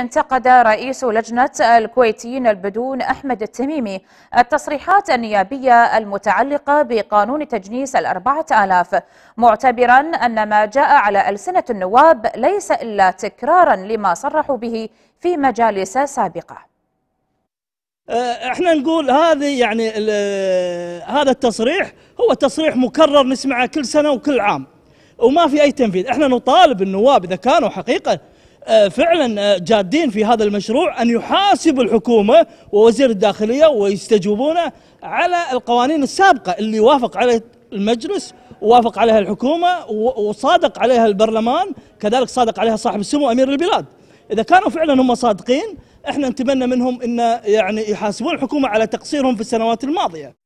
انتقد رئيس لجنة الكويتيين البدون أحمد التميمي التصريحات النيابية المتعلقة بقانون تجنيس الأربعة آلاف معتبرا أن ما جاء على ألسنة النواب ليس إلا تكرارا لما صرحوا به في مجالس سابقة احنا نقول هذه يعني هذا التصريح هو تصريح مكرر نسمعه كل سنة وكل عام وما في أي تنفيذ احنا نطالب النواب إذا كانوا حقيقة آه، فعلا آه، جادين في هذا المشروع أن يحاسب الحكومة ووزير الداخلية ويستجوبونه على القوانين السابقة اللي وافق عليها المجلس ووافق عليها الحكومة وصادق عليها البرلمان كذلك صادق عليها صاحب السمو أمير البلاد إذا كانوا فعلا هم صادقين احنا نتمنى منهم ان يعني يحاسبون الحكومه على تقصيرهم في السنوات الماضيه